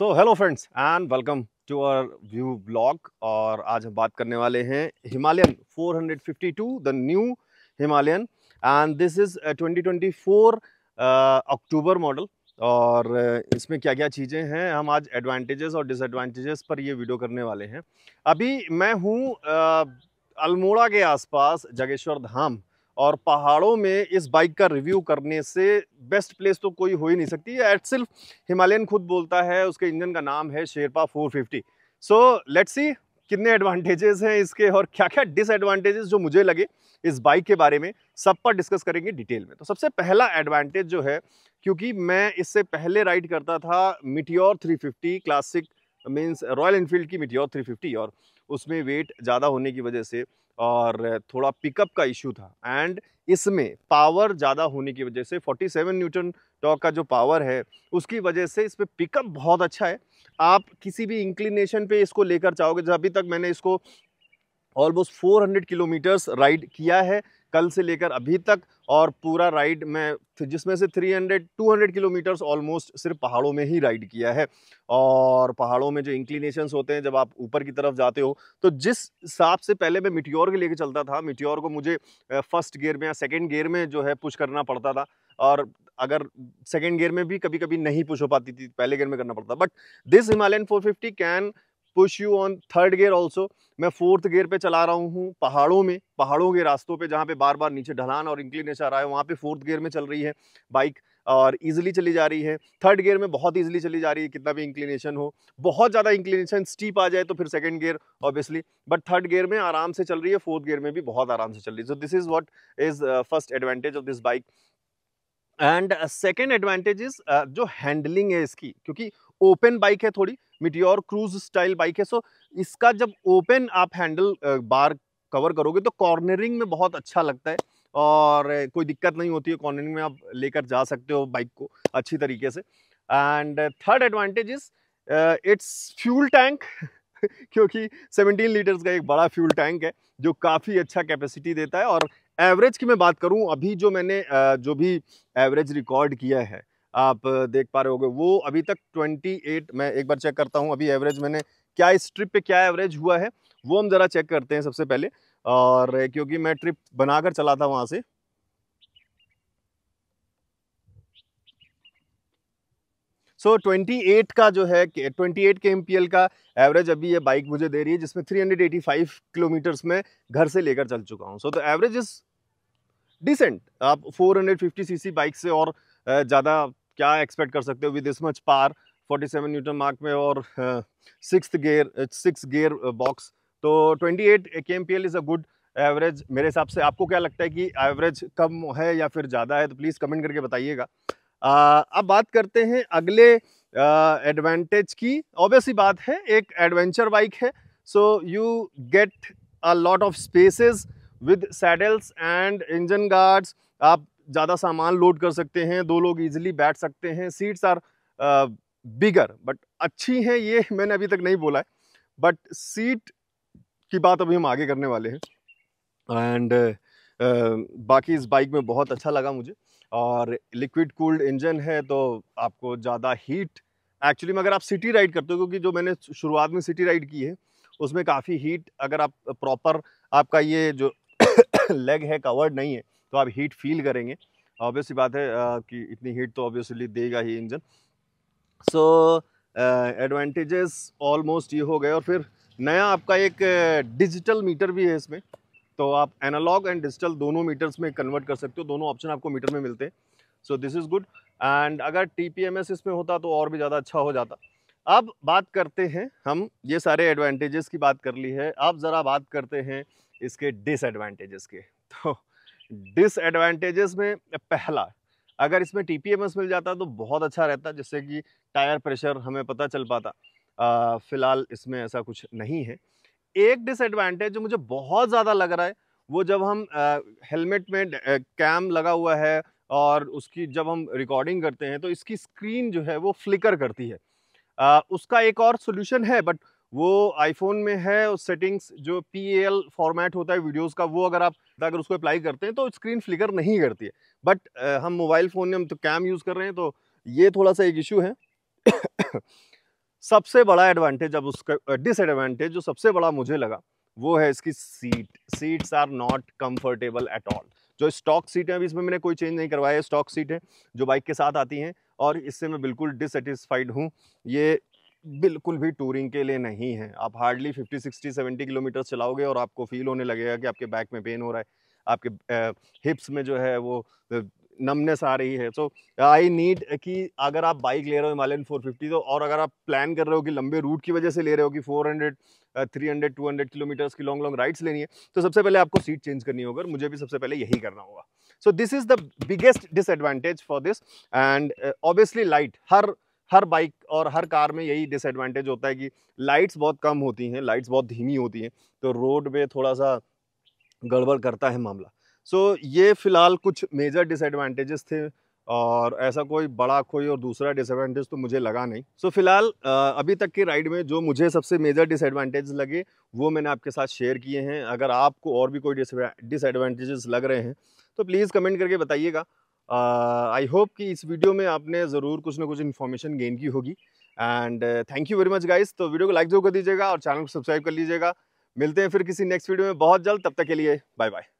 so hello friends and welcome to our view blog और आज हम बात करने वाले हैं Himalayan 452 the new Himalayan and this is 2024 October model और uh, इसमें क्या क्या चीज़ें हैं हम आज एडवांटेजेस और डिसएडवांटेजेस पर ये वीडियो करने वाले हैं अभी मैं हूँ uh, अल्मोड़ा के आसपास जगेश्वर धाम और पहाड़ों में इस बाइक का रिव्यू करने से बेस्ट प्लेस तो कोई हो ही नहीं सकती एट सिर्फ हिमालयन खुद बोलता है उसके इंजन का नाम है शेरपा 450 सो लेट्स सी कितने एडवांटेजेस हैं इसके और क्या क्या डिसएडवांटेजेस जो मुझे लगे इस बाइक के बारे में सब पर डिस्कस करेंगे डिटेल में तो सबसे पहला एडवांटेज जो है क्योंकि मैं इससे पहले राइड करता था Meteor 350 classic means Royal Enfield की थ्री 350 और उसमें वेट ज़्यादा होने की वजह से और थोड़ा पिकअप का इशू था एंड इसमें पावर ज़्यादा होने की वजह से 47 न्यूटन टॉक का जो पावर है उसकी वजह से इस पर पिकअप बहुत अच्छा है आप किसी भी इंक्लिनेशन पे इसको लेकर चाहोगे जब अभी तक मैंने इसको ऑलमोस्ट 400 किलोमीटर्स राइड किया है कल से लेकर अभी तक और पूरा राइड मैं जिसमें से 300 200 किलोमीटर्स ऑलमोस्ट सिर्फ पहाड़ों में ही राइड किया है और पहाड़ों में जो इंक्लिनेशंस होते हैं जब आप ऊपर की तरफ जाते हो तो जिस हिसाब से पहले मैं मिट्योर के लेके चलता था मिट्योर को मुझे फर्स्ट गियर में या सेकेंड गियर में जो है पुश करना पड़ता था और अगर सेकेंड गियर में भी कभी कभी नहीं पुश हो पाती थी पहले गियर में करना पड़ता but this Himalayan 450 can push you on third gear also मैं फोर्थ गियर पे चला रहा हूँ पहाड़ों में पहाड़ों के रास्तों पे जहाँ पे बार बार नीचे ढलान और इंक्लिनेशन आ रहा है वहाँ पे फोर्थ गियर में चल रही है बाइक और इजीली चली जा रही है थर्ड गियर में बहुत इजीली चली जा रही है कितना भी इंक्लिनेशन हो बहुत ज़्यादा इंक्लिनेशन स्टीप आ जाए तो फिर second gear obviously but third gear में आराम से चल रही है फोर्थ गियर में भी बहुत आराम से चल रही है so this is what is first advantage of this bike and second advantage is जो हैंडलिंग है इसकी क्योंकि ओपन बाइक है थोड़ी मिट्योर क्रूज स्टाइल बाइक है सो इसका जब ओपन आप हैंडल बार कवर करोगे तो कॉर्नरिंग में बहुत अच्छा लगता है और कोई दिक्कत नहीं होती है कॉर्नरिंग में आप लेकर जा सकते हो बाइक को अच्छी तरीके से and third advantage is it's fuel tank क्योंकि 17 लीटर्स का एक बड़ा फ्यूल टैंक है जो काफ़ी अच्छा कैपेसिटी देता है और एवरेज की मैं बात करूं अभी जो मैंने जो भी एवरेज रिकॉर्ड किया है आप देख पा रहे होगे वो अभी तक 28 मैं एक बार चेक करता हूँ अभी एवरेज मैंने क्या इस ट्रिप पे क्या एवरेज हुआ है वो हम ज़रा चेक करते हैं सबसे पहले और क्योंकि मैं ट्रिप बनाकर चला था वहाँ से सो so, 28 का जो है 28 के एम का एवरेज अभी ये बाइक मुझे दे रही है जिसमें 385 किलोमीटर्स में घर से लेकर चल चुका हूँ so the average is decent आप 450 सीसी बाइक से और ज़्यादा क्या एक्सपेक्ट कर सकते हो with this much power 47 newton mark में और six gear six gear box तो 28 eight K M P L is a good average मेरे हिसाब से आपको क्या लगता है कि एवरेज कम है या फिर ज़्यादा है तो प्लीज़ कमेंट करके बताइएगा अब बात करते हैं अगले एडवांटेज की ऑब्वियस ही बात है एक एडवेंचर बाइक है so you get a lot of spaces with saddles and engine guards आप ज़्यादा सामान लोड कर सकते हैं दो लोग ईजिली बैठ सकते हैं सीट्स आर बिगर बट अच्छी हैं ये मैंने अभी तक नहीं बोला है बट सीट की बात अभी हम आगे करने वाले हैं एंड uh, बाकी इस बाइक में बहुत अच्छा लगा मुझे और लिक्विड कूल्ड इंजन है तो आपको ज़्यादा हीट एक्चुअली में अगर आप सिटी राइड करते हो क्योंकि जो मैंने शुरुआत में सिटी राइड की है उसमें काफ़ी हीट अगर आप प्रॉपर आपका ये जो लेग है कवर्ड नहीं है तो आप हीट फील करेंगे ऑब्वियसली बात है कि इतनी हीट तो ऑब्वियसली देगा ही इंजन सो एडवांटेजेस ऑलमोस्ट ये हो गए और फिर नया आपका एक डिजिटल मीटर भी है इसमें तो आप एनालॉग एंड डिजिटल दोनों मीटर्स में कन्वर्ट कर सकते हो दोनों ऑप्शन आपको मीटर में मिलते हैं so this is good and अगर टी पी एम एस इसमें होता तो और भी ज़्यादा अच्छा हो जाता अब बात करते हैं हम ये सारे एडवांटेजेस की बात कर ली है अब ज़रा बात करते हैं इसके डिसएडवांटेजेस के तो डिसएडवांटेजेस में पहला अगर इसमें टी मिल जाता तो बहुत अच्छा रहता जिससे कि टायर प्रेशर हमें पता चल पाता फ़िलहाल इसमें ऐसा कुछ नहीं है एक डिसएडवांटेज जो मुझे बहुत ज़्यादा लग रहा है वो जब हम हेलमेट में कैम लगा हुआ है और उसकी जब हम रिकॉर्डिंग करते हैं तो इसकी स्क्रीन जो है वो फ्लिकर करती है आ, उसका एक और सोल्यूशन है बट वो आईफोन में है उस सेटिंग्स जो पी फॉर्मेट होता है वीडियोस का वो अगर आप अगर उसको अप्लाई करते हैं तो स्क्रीन फ्लिकर नहीं करती है बट हम मोबाइल फ़ोन में हम तो कैम यूज़ कर रहे हैं तो ये थोड़ा सा एक इशू है सबसे बड़ा एडवांटेज अब उसका डिसएडवांटेज जो सबसे बड़ा मुझे लगा वो है इसकी seat seats are not comfortable at all जो स्टॉक सीट है अभी इसमें मैंने कोई चेंज नहीं करवाया है स्टॉक सीट है जो बाइक के साथ आती हैं और इससे मैं बिल्कुल डिससेटिस्फाइड हूँ ये बिल्कुल भी टूरिंग के लिए नहीं है आप हार्डली 50, 60, 70 किलोमीटर चलाओगे और आपको फील होने लगेगा कि आपके बैक में पेन हो रहा है आपके हिप्स में जो है वो नमनेस आ रही है सो आई नीड कि अगर आप बाइक ले रहे हो हिमालयन 450 तो और अगर आप प्लान कर रहे हो कि लंबे रूट की वजह से ले रहे हो कि 400 300 200 किलोमीटर्स की लॉन्ग लॉन्ग राइड्स लेनी है तो सबसे पहले आपको सीट चेंज करनी होगी मुझे भी सबसे पहले यही करना होगा so this is the biggest disadvantage for this and obviously light हर हर बाइक और हर कार में यही डिसएडवांटेज होता है कि लाइट्स बहुत कम होती हैं लाइट्स बहुत धीमी होती हैं तो रोड पे थोड़ा सा गड़बड़ करता है मामला सो so, ये फ़िलहाल कुछ मेजर डिसएडवांटेजेस थे और ऐसा कोई बड़ा कोई और दूसरा डिसएडवांटेज तो मुझे लगा नहीं सो so, फिलहाल अभी तक की राइड में जो मुझे सबसे मेजर डिसएडवांटेज लगे वो मैंने आपके साथ शेयर किए हैं अगर आपको और भी कोई डिसएडवांटेजेस लग रहे हैं तो प्लीज़ कमेंट करके बताइएगा आई होप कि इस वीडियो में आपने ज़रूर कुछ ना कुछ इन्फॉर्मेशन गेन की होगी and thank you very much guys तो वीडियो को लाइक जरूर कर दीजिएगा और चैनल को सब्सक्राइब कर लीजिएगा मिलते हैं फिर किसी नेक्स्ट वीडियो में बहुत जल्द तब तक के लिए बाय बाय